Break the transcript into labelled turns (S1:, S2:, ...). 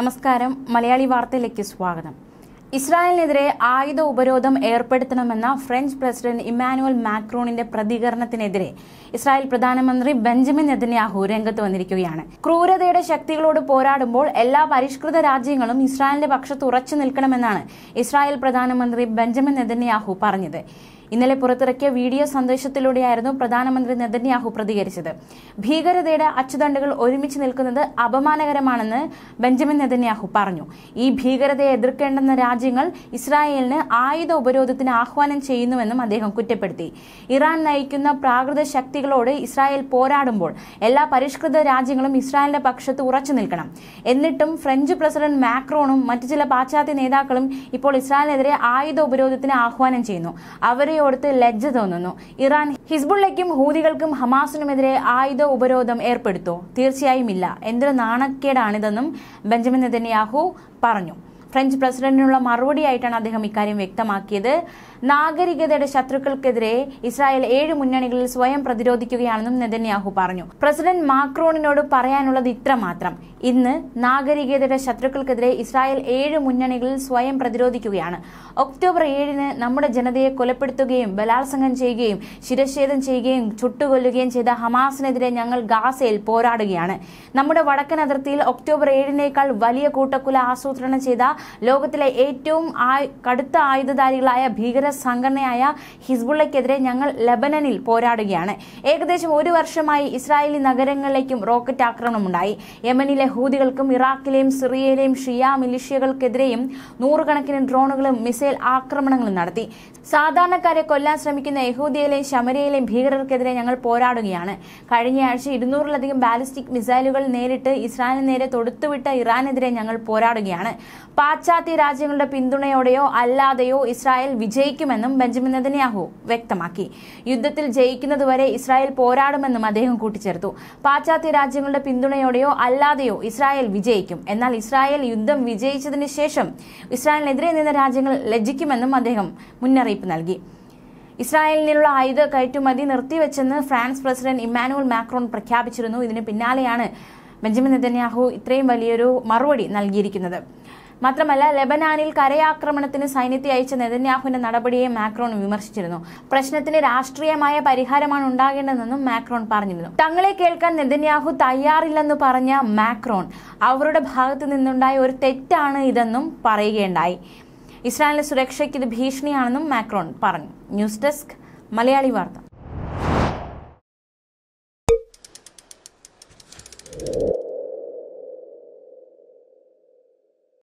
S1: നമസ്കാരം മലയാളി വാർത്തയിലേക്ക് സ്വാഗതം ഇസ്രായേലിനെതിരെ ആയുധ ഉപരോധം ഏർപ്പെടുത്തണമെന്ന ഫ്രഞ്ച് പ്രസിഡന്റ് ഇമ്മാനുവൽ മാക്രോണിന്റെ പ്രതികരണത്തിനെതിരെ ഇസ്രായേൽ പ്രധാനമന്ത്രി ബെഞ്ചമിൻ നെതന്യാഹു രംഗത്ത് വന്നിരിക്കുകയാണ് ക്രൂരതയുടെ ശക്തികളോട് പോരാടുമ്പോൾ എല്ലാ പരിഷ്കൃത രാജ്യങ്ങളും ഇസ്രായേലിന്റെ പക്ഷത്ത് ഉറച്ചു നിൽക്കണമെന്നാണ് ഇസ്രായേൽ പ്രധാനമന്ത്രി ബെഞ്ചമിൻ നെതന്യാഹു പറഞ്ഞത് ഇന്നലെ പുറത്തിറക്കിയ വീഡിയോ സന്ദേശത്തിലൂടെയായിരുന്നു പ്രധാനമന്ത്രി നെതന്യാഹു പ്രതികരിച്ചത് ഭീകരതയുടെ അച്ചുതണ്ടുകൾ ഒരുമിച്ച് നിൽക്കുന്നത് അപമാനകരമാണെന്ന് ബെഞ്ചമിൻ നെതന്യാഹു പറഞ്ഞു ഈ ഭീകരതയെ എതിർക്കേണ്ടെന്ന രാജ്യങ്ങൾ ഇസ്രായേലിന് ആയുധ ഉപരോധത്തിന് ആഹ്വാനം ചെയ്യുന്നുവെന്നും അദ്ദേഹം കുറ്റപ്പെടുത്തി ഇറാൻ നയിക്കുന്ന പ്രാകൃത ശക്തികളോട് ഇസ്രായേൽ പോരാടുമ്പോൾ എല്ലാ പരിഷ്കൃത രാജ്യങ്ങളും ഇസ്രായേലിന്റെ പക്ഷത്ത് ഉറച്ചു നിൽക്കണം എന്നിട്ടും ഫ്രഞ്ച് പ്രസിഡന്റ് മാക്രോണും മറ്റു ചില പാശ്ചാത്യ നേതാക്കളും ഇപ്പോൾ ഇസ്രായേലിനെതിരെ ആയുധ ഉപരോധത്തിന് ആഹ്വാനം ചെയ്യുന്നു അവരെ ഓർത്ത് ലജ്ജ തോന്നുന്നു ഇറാൻ ഹിസ്ബുള്ളയ്ക്കും ഹൂതികൾക്കും ഹമാസിനുമെതിരെ ആയുധ ഉപരോധം ഏർപ്പെടുത്തോ തീർച്ചയായും ഇല്ല എന്തൊരു നാണക്കേടാണിതെന്നും ബെഞ്ചമിൻ നെതന്യാഹു പറഞ്ഞു ഫ്രഞ്ച് പ്രസിഡന്റിനുള്ള മറുപടിയായിട്ടാണ് അദ്ദേഹം ഇക്കാര്യം വ്യക്തമാക്കിയത് നാഗരികതയുടെ ശത്രുക്കൾക്കെതിരെ ഇസ്രായേൽ ഏഴ് മുന്നണികളിൽ സ്വയം പ്രതിരോധിക്കുകയാണെന്നും നെതന്യാഹു പറഞ്ഞു പ്രസിഡന്റ് മാക്രോണിനോട് പറയാനുള്ളത് ഇത്ര മാത്രം ഇന്ന് നാഗരികതയുടെ ശത്രുക്കൾക്കെതിരെ ഇസ്രായേൽ ഏഴ് മുന്നണികളിൽ സ്വയം പ്രതിരോധിക്കുകയാണ് ഒക്ടോബർ ഏഴിന് നമ്മുടെ ജനതയെ കൊലപ്പെടുത്തുകയും ബലാത്സംഗം ചെയ്യുകയും ശിരച്ഛേദം ചെയ്യുകയും ചുട്ടുകൊല്ലുകയും ചെയ്ത ഹമാസിനെതിരെ ഞങ്ങൾ ഗാസയിൽ പോരാടുകയാണ് നമ്മുടെ വടക്കൻ അതിർത്തിയിൽ ഒക്ടോബർ ഏഴിനേക്കാൾ വലിയ കൂട്ടക്കുല ആസൂത്രണം ചെയ്ത ലോകത്തിലെ ഏറ്റവും കടുത്ത ആയുധധാരികളായ ഭീകര സംഘടനയായ ഹിസ്ബുള്ളയ്ക്കെതിരെ ഞങ്ങൾ ലബനനിൽ പോരാടുകയാണ് ഏകദേശം ഒരു വർഷമായി ഇസ്രായേലി നഗരങ്ങളിലേക്കും റോക്കറ്റ് ആക്രമണമുണ്ടായി യമനിലെ ഹൂതികൾക്കും ഇറാഖിലെയും സിറിയയിലെയും ഷിയ മിലിഷ്യകൾക്കെതിരെയും നൂറുകണക്കിന് ഡ്രോണുകളും മിസൈൽ ആക്രമണങ്ങളും നടത്തി സാധാരണക്കാരെ കൊല്ലാൻ ശ്രമിക്കുന്ന യഹൂദിയയിലെയും ശമരയിലെയും ഭീകരർക്കെതിരെ ഞങ്ങൾ പോരാടുകയാണ് കഴിഞ്ഞയാഴ്ച ഇരുന്നൂറിലധികം ബാലിസ്റ്റിക് മിസൈലുകൾ നേരിട്ട് ഇസ്രായേലിന് നേരെ തൊടുത്തുവിട്ട ഇറാനെതിരെ ഞങ്ങൾ പോരാടുകയാണ് പാശ്ചാത്യ രാജ്യങ്ങളുടെ പിന്തുണയോടെയോ അല്ലാതെയോ ഇസ്രായേൽ വിജയിക്കുമെന്നും ബെഞ്ചമിൻ നെതന്യാഹു വ്യക്തമാക്കി യുദ്ധത്തിൽ ജയിക്കുന്നതുവരെ ഇസ്രായേൽ പോരാടുമെന്നും അദ്ദേഹം കൂട്ടിച്ചേർത്തു പാശ്ചാത്യ രാജ്യങ്ങളുടെ പിന്തുണയോടെയോ അല്ലാതെയോ ഇസ്രായേൽ വിജയിക്കും എന്നാൽ ഇസ്രായേൽ യുദ്ധം വിജയിച്ചതിന് ശേഷം ഇസ്രായേലിനെതിരെ നിന്ന രാജ്യങ്ങൾ ലജ്ജിക്കുമെന്നും അദ്ദേഹം മുന്നറിയിപ്പ് നൽകി ഇസ്രായേലിനുള്ള ആയുധ കയറ്റുമതി നിർത്തിവെച്ചെന്ന് ഫ്രാൻസ് പ്രസിഡന്റ് ഇമ്മാനുവൽ മാക്രോൺ പ്രഖ്യാപിച്ചിരുന്നു ഇതിന് പിന്നാലെയാണ് ബെഞ്ചമിൻ നെതന്യാഹു ഇത്രയും വലിയൊരു മറുപടി നൽകിയിരിക്കുന്നത് മാത്രമല്ല ലെബനാനിൽ കരയാക്രമണത്തിന് സൈന്യത്തെ അയച്ച നെതന്യാഹുവിന്റെ നടപടിയെ മാക്രോൺ വിമർശിച്ചിരുന്നു പ്രശ്നത്തിന് രാഷ്ട്രീയമായ പരിഹാരമാണ് ഉണ്ടാകേണ്ടതെന്നും മാക്രോൺ പറഞ്ഞിരുന്നു തങ്ങളെ കേൾക്കാൻ നെതന്യാഹു തയ്യാറില്ലെന്ന് പറഞ്ഞ മാക്രോൺ അവരുടെ ഭാഗത്ത് നിന്നുണ്ടായ ഒരു തെറ്റാണ് ഇതെന്നും പറയുകയുണ്ടായി ഇസ്രായേലിന്റെ സുരക്ഷയ്ക്ക് ഇത് ഭീഷണിയാണെന്നും മാക്രോൺ പറഞ്ഞു ന്യൂസ് ഡെസ്ക് മലയാളി വാർത്ത